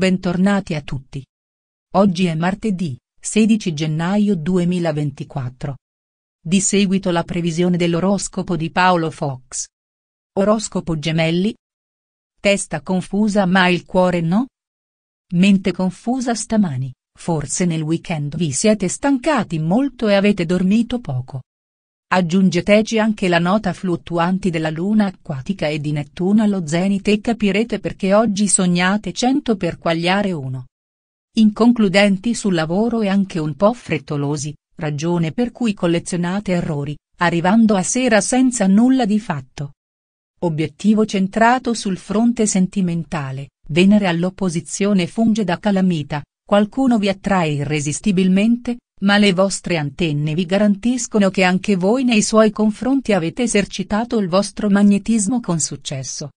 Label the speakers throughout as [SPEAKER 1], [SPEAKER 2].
[SPEAKER 1] Bentornati a tutti. Oggi è martedì, 16 gennaio 2024. Di seguito la previsione dell'oroscopo di Paolo Fox. Oroscopo gemelli? Testa confusa ma il cuore no? Mente confusa stamani, forse nel weekend vi siete stancati molto e avete dormito poco. Aggiungeteci anche la nota fluttuanti della luna acquatica e di Nettuno allo zenit e capirete perché oggi sognate 100 per quagliare uno. Inconcludenti sul lavoro e anche un po' frettolosi, ragione per cui collezionate errori, arrivando a sera senza nulla di fatto. Obiettivo centrato sul fronte sentimentale, Venere all'opposizione funge da calamita, qualcuno vi attrae irresistibilmente, ma le vostre antenne vi garantiscono che anche voi nei suoi confronti avete esercitato il vostro magnetismo con successo.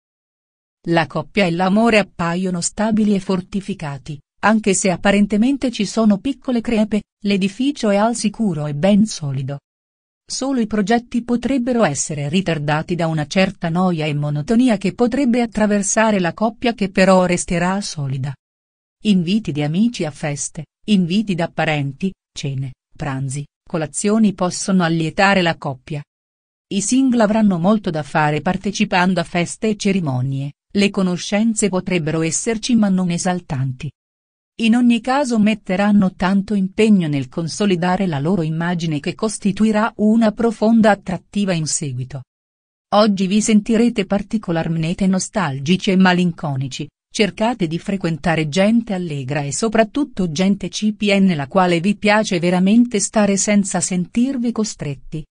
[SPEAKER 1] La coppia e l'amore appaiono stabili e fortificati, anche se apparentemente ci sono piccole crepe, l'edificio è al sicuro e ben solido. Solo i progetti potrebbero essere ritardati da una certa noia e monotonia che potrebbe attraversare la coppia che però resterà solida. Inviti di amici a feste, inviti da parenti, Cene, pranzi, colazioni possono allietare la coppia. I single avranno molto da fare partecipando a feste e cerimonie, le conoscenze potrebbero esserci ma non esaltanti. In ogni caso metteranno tanto impegno nel consolidare la loro immagine che costituirà una profonda attrattiva in seguito. Oggi vi sentirete particolarmente nostalgici e malinconici, Cercate di frequentare gente allegra e soprattutto gente CPN la quale vi piace veramente stare senza sentirvi costretti.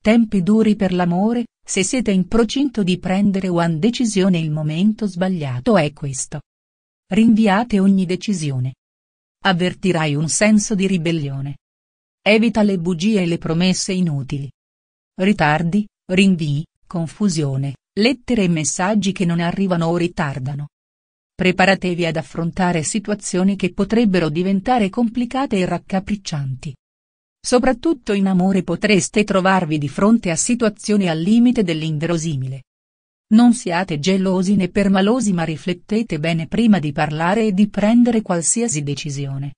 [SPEAKER 1] Tempi duri per l'amore, se siete in procinto di prendere una decisione il momento sbagliato è questo. Rinviate ogni decisione. Avvertirai un senso di ribellione. Evita le bugie e le promesse inutili. Ritardi, rinvii, confusione, lettere e messaggi che non arrivano o ritardano. Preparatevi ad affrontare situazioni che potrebbero diventare complicate e raccapriccianti. Soprattutto in amore potreste trovarvi di fronte a situazioni al limite dell'inverosimile. Non siate gelosi né permalosi ma riflettete bene prima di parlare e di prendere qualsiasi decisione.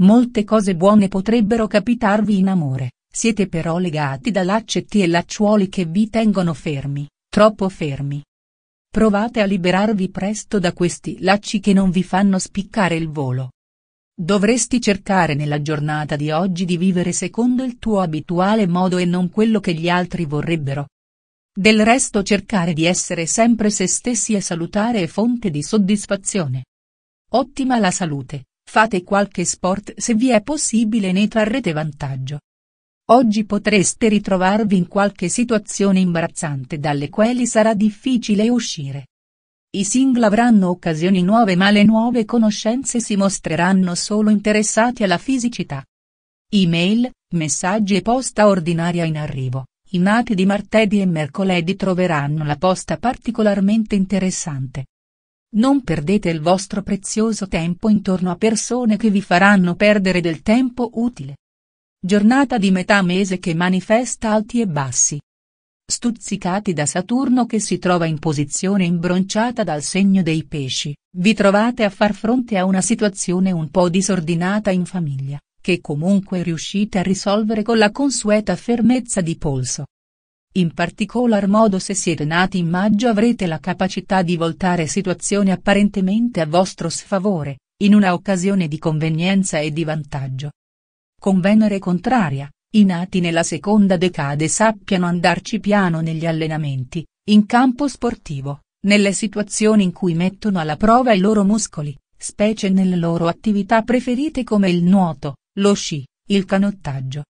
[SPEAKER 1] Molte cose buone potrebbero capitarvi in amore, siete però legati da laccetti e lacciuoli che vi tengono fermi, troppo fermi. Provate a liberarvi presto da questi lacci che non vi fanno spiccare il volo. Dovresti cercare nella giornata di oggi di vivere secondo il tuo abituale modo e non quello che gli altri vorrebbero. Del resto cercare di essere sempre se stessi è salutare e fonte di soddisfazione. Ottima la salute, fate qualche sport se vi è possibile ne trarrete vantaggio. Oggi potreste ritrovarvi in qualche situazione imbarazzante dalle quali sarà difficile uscire. I single avranno occasioni nuove ma le nuove conoscenze si mostreranno solo interessati alla fisicità. E-mail, messaggi e posta ordinaria in arrivo. I nati di martedì e mercoledì troveranno la posta particolarmente interessante. Non perdete il vostro prezioso tempo intorno a persone che vi faranno perdere del tempo utile. Giornata di metà mese che manifesta alti e bassi. Stuzzicati da Saturno che si trova in posizione imbronciata dal segno dei pesci, vi trovate a far fronte a una situazione un po' disordinata in famiglia, che comunque riuscite a risolvere con la consueta fermezza di polso. In particolar modo se siete nati in maggio avrete la capacità di voltare situazioni apparentemente a vostro sfavore, in una occasione di convenienza e di vantaggio, con Venere contraria, i nati nella seconda decade sappiano andarci piano negli allenamenti, in campo sportivo, nelle situazioni in cui mettono alla prova i loro muscoli, specie nelle loro attività preferite come il nuoto, lo sci, il canottaggio.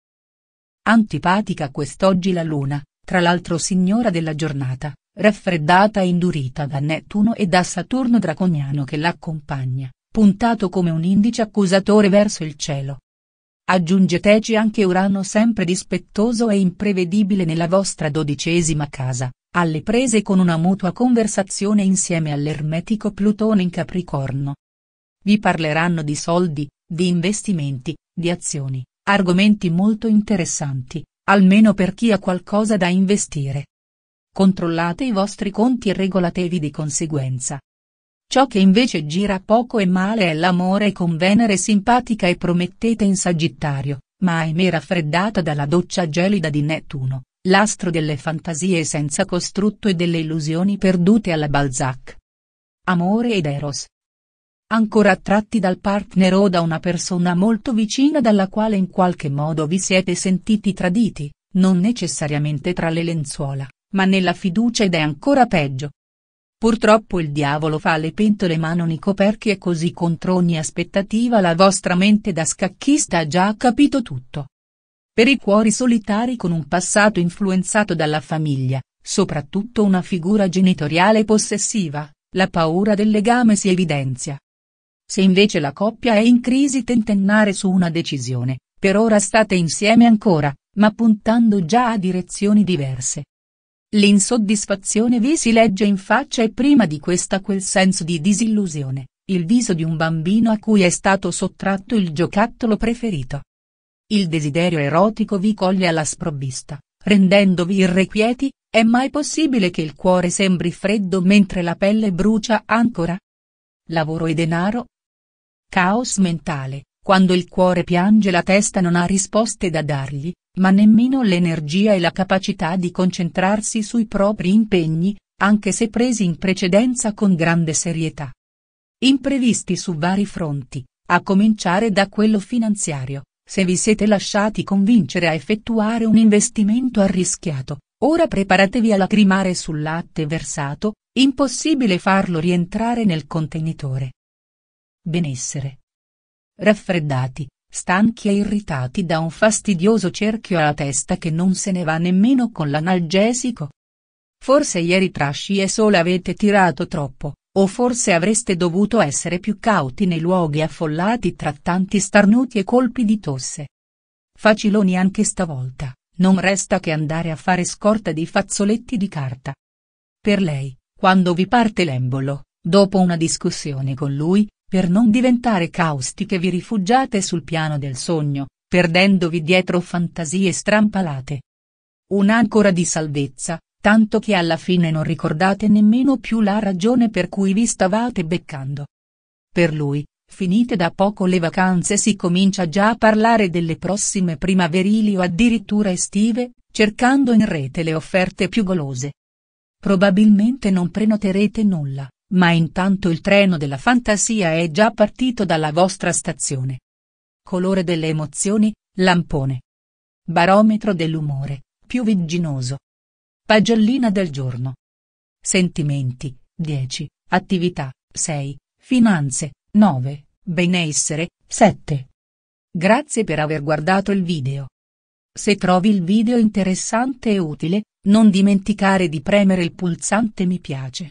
[SPEAKER 1] Antipatica quest'oggi la luna, tra l'altro signora della giornata, raffreddata e indurita da Nettuno e da Saturno draconiano che l'accompagna, puntato come un indice accusatore verso il cielo, Aggiungeteci anche Urano sempre dispettoso e imprevedibile nella vostra dodicesima casa, alle prese con una mutua conversazione insieme all'ermetico Plutone in Capricorno. Vi parleranno di soldi, di investimenti, di azioni, argomenti molto interessanti, almeno per chi ha qualcosa da investire. Controllate i vostri conti e regolatevi di conseguenza, Ciò che invece gira poco e male è l'amore con Venere simpatica e promettete in Sagittario, ma ahimè raffreddata dalla doccia gelida di Nettuno, l'astro delle fantasie senza costrutto e delle illusioni perdute alla Balzac. Amore ed Eros. Ancora attratti dal partner o da una persona molto vicina dalla quale in qualche modo vi siete sentiti traditi, non necessariamente tra le lenzuola, ma nella fiducia ed è ancora peggio, Purtroppo il diavolo fa le pentole ma non i coperchi e così contro ogni aspettativa la vostra mente da scacchista ha già capito tutto. Per i cuori solitari con un passato influenzato dalla famiglia, soprattutto una figura genitoriale possessiva, la paura del legame si evidenzia. Se invece la coppia è in crisi tentennare su una decisione, per ora state insieme ancora, ma puntando già a direzioni diverse. L'insoddisfazione vi si legge in faccia e prima di questa quel senso di disillusione, il viso di un bambino a cui è stato sottratto il giocattolo preferito. Il desiderio erotico vi coglie alla sprovvista, rendendovi irrequieti, è mai possibile che il cuore sembri freddo mentre la pelle brucia ancora? Lavoro e denaro? Caos mentale, quando il cuore piange la testa non ha risposte da dargli, ma nemmeno l'energia e la capacità di concentrarsi sui propri impegni, anche se presi in precedenza con grande serietà. Imprevisti su vari fronti, a cominciare da quello finanziario, se vi siete lasciati convincere a effettuare un investimento arrischiato, ora preparatevi a lacrimare sul latte versato, impossibile farlo rientrare nel contenitore. Benessere raffreddati, stanchi e irritati da un fastidioso cerchio alla testa che non se ne va nemmeno con l'analgesico. Forse ieri trasci e sole avete tirato troppo, o forse avreste dovuto essere più cauti nei luoghi affollati tra tanti starnuti e colpi di tosse. Faciloni anche stavolta, non resta che andare a fare scorta di fazzoletti di carta. Per lei, quando vi parte l'embolo, dopo una discussione con lui, per non diventare caustiche vi rifugiate sul piano del sogno, perdendovi dietro fantasie strampalate. Un'ancora di salvezza, tanto che alla fine non ricordate nemmeno più la ragione per cui vi stavate beccando. Per lui, finite da poco le vacanze si comincia già a parlare delle prossime primaverili o addirittura estive, cercando in rete le offerte più golose. Probabilmente non prenoterete nulla, ma intanto il treno della fantasia è già partito dalla vostra stazione. Colore delle emozioni, lampone. Barometro dell'umore, più vigginoso. Pagellina del giorno. Sentimenti, 10, attività, 6, finanze, 9, benessere, 7. Grazie per aver guardato il video. Se trovi il video interessante e utile, non dimenticare di premere il pulsante mi piace.